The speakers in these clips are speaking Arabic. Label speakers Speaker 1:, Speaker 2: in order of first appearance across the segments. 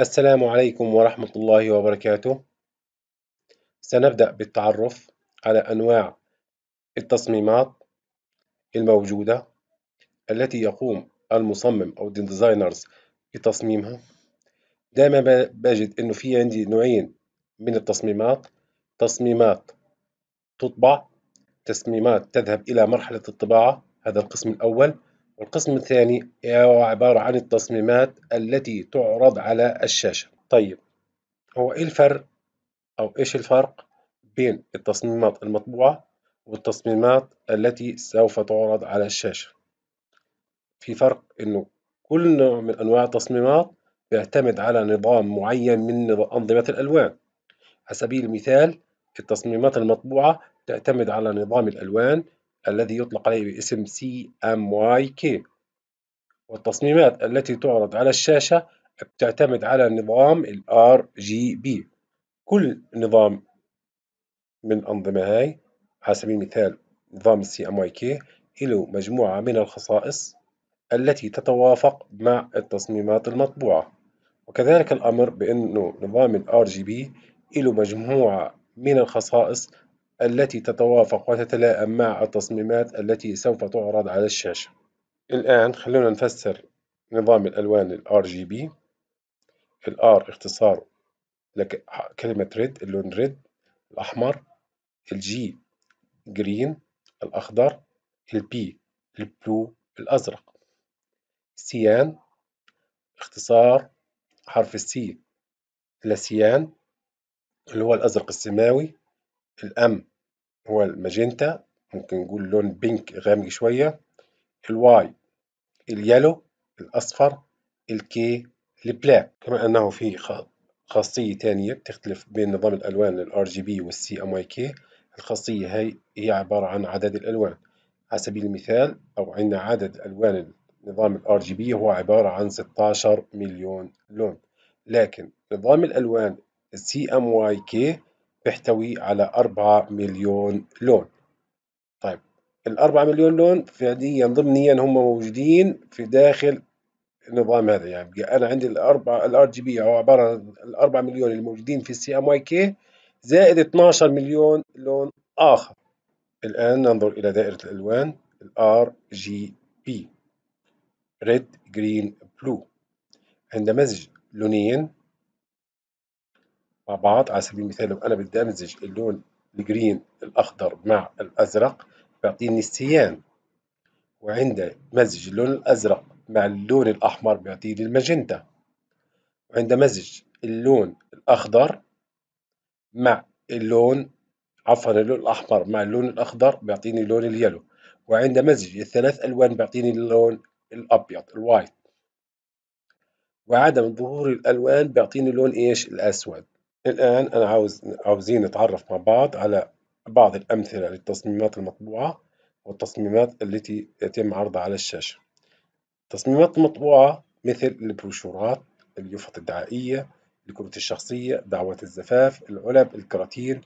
Speaker 1: السلام عليكم ورحمة الله وبركاته سنبدأ بالتعرف على أنواع التصميمات الموجودة التي يقوم المصمم أو الديزاينرز بتصميمها دائما بجد أنه في عندي نوعين من التصميمات تصميمات تطبع تصميمات تذهب إلى مرحلة الطباعة هذا القسم الأول والقسم الثاني هو عبارة عن التصميمات التي تعرض على الشاشة طيب هو إيه الفرق أو إيش الفرق بين التصميمات المطبوعة والتصميمات التي سوف تعرض على الشاشة في فرق إنه كل نوع من أنواع التصميمات بيعتمد على نظام معين من أنظمة الألوان على سبيل المثال التصميمات المطبوعة تعتمد على نظام الألوان الذي يطلق عليه باسم CMYK والتصميمات التي تعرض على الشاشة بتعتمد على نظام الـ RGB كل نظام من الأنظمة هاي على سبيل المثال نظام السي CMYK له مجموعة من الخصائص التي تتوافق مع التصميمات المطبوعة وكذلك الأمر بأنه نظام الـ RGB له مجموعة من الخصائص التي تتوافق وتتلائم مع التصميمات التي سوف تعرض على الشاشة الآن خلونا نفسر نظام الألوان الـ RGB الـ R اختصار لك كلمة ريد اللون ريد الأحمر الجي جرين الأخضر البي البلو الأزرق سيان اختصار حرف السي لسيان اللي هو الأزرق السماوي الأم هو الماجنتا ممكن نقول لون بينك غامق شوية الواي اليالو الأصفر الكي البلاك كما أنه في خاصية تانية بتختلف بين نظام الألوان جي بي والسي ام اي كي الخاصية هاي هي عبارة عن عدد الألوان على سبيل المثال أو عندنا عدد ألوان نظام جي بي هو عبارة عن 16 مليون لون لكن نظام الألوان السي ام واي كي بيحتوي على 4 مليون لون طيب الأربعة مليون لون فعليا ضمنيا هم موجودين في داخل النظام هذا يعني أنا عندي الأربعة الار جي بي هو عبارة عن الأربعة مليون الموجودين في السي ام واي كي زائد 12 مليون لون آخر الآن ننظر إلى دائرة الألوان الار جي بي ريد جرين بلو عند مزج لونين بعض على سبيل المثال لو أنا بدي أمزج اللون الجرين الأخضر مع الأزرق بيعطيني السيان وعند مزج اللون الأزرق مع اللون الأحمر بيعطيني الماجنتا وعند مزج اللون الأخضر مع اللون عفوا اللون الأحمر مع اللون الأخضر بيعطيني اللون اليلو وعند مزج الثلاث ألوان بيعطيني اللون الأبيض الوايت وعدم ظهور الألوان بيعطيني لون إيش الأسود الآن أنا عاوز عاوزين نتعرف مع بعض على بعض الأمثلة للتصميمات المطبوعة والتصميمات التي يتم عرضها على الشاشة التصميمات المطبوعة مثل البروشورات اليافط الدعائية الكرة الشخصية دعوات الزفاف العلب الكراتين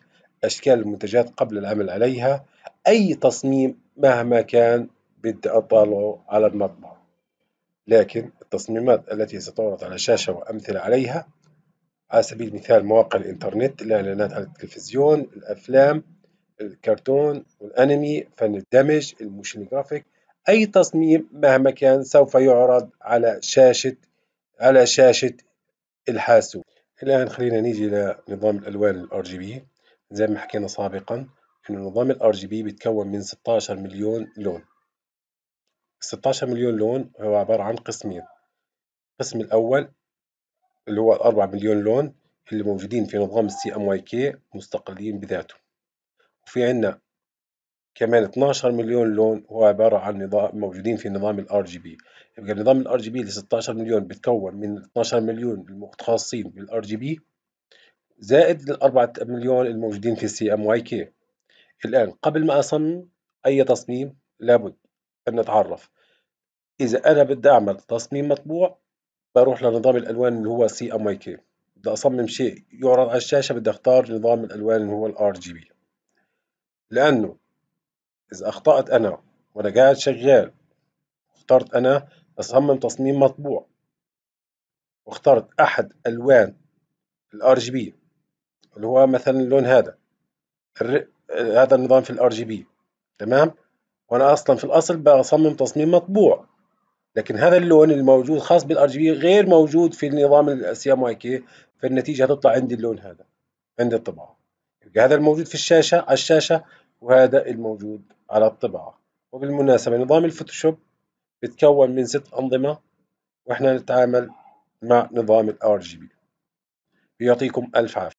Speaker 1: أشكال المنتجات قبل العمل عليها أي تصميم مهما كان بدي أطالعه على المطبعة لكن التصميمات التي ستعرض على الشاشة وأمثلة عليها على سبيل المثال مواقع الإنترنت الإعلانات على التلفزيون الأفلام الكرتون والأنمي فن الدمج الموشن جرافيك أي تصميم مهما كان سوف يعرض على شاشة على شاشة الحاسوب الآن خلينا نيجي لنظام الألوان الار جي بي زي ما حكينا سابقا إنه نظام الار جي بي بيتكون من 16 مليون لون 16 مليون لون هو عبارة عن قسمين القسم الأول اللي هو الأربع مليون لون اللي موجودين في نظام السي ام واي كي مستقلين بذاته وفي عندنا كمان 12 مليون لون هو عبارة عن نظام موجودين في نظام الار جي بي يبقى نظام الار جي بي ل 16 مليون بتكون من 12 مليون المتخصصين بالار جي بي زائد الأربعة مليون الموجودين في السي ام واي كي الآن قبل ما أصمم أي تصميم لابد أن نتعرف إذا أنا بدي أعمل تصميم مطبوع بروح لنظام الالوان اللي هو سي ام اي كي بدي اصمم شيء يعرض على الشاشه بدي اختار نظام الالوان اللي هو الار جي بي لانه اذا اخطات انا وانا قاعد شغال اخترت انا اصمم تصميم مطبوع واخترت احد الوان الار جي بي اللي هو مثلا اللون هذا الر... هذا النظام في الار جي بي تمام وانا اصلا في الاصل بصمم تصميم مطبوع لكن هذا اللون الموجود خاص بالار جي بي غير موجود في النظام السي ام واي كي فالنتيجه تطلع عندي اللون هذا عند الطباعه يبقى هذا الموجود في الشاشه على الشاشه وهذا الموجود على الطباعه وبالمناسبه نظام الفوتوشوب بتكون من ست انظمه واحنا نتعامل مع نظام الار جي بي يعطيكم الف عافيه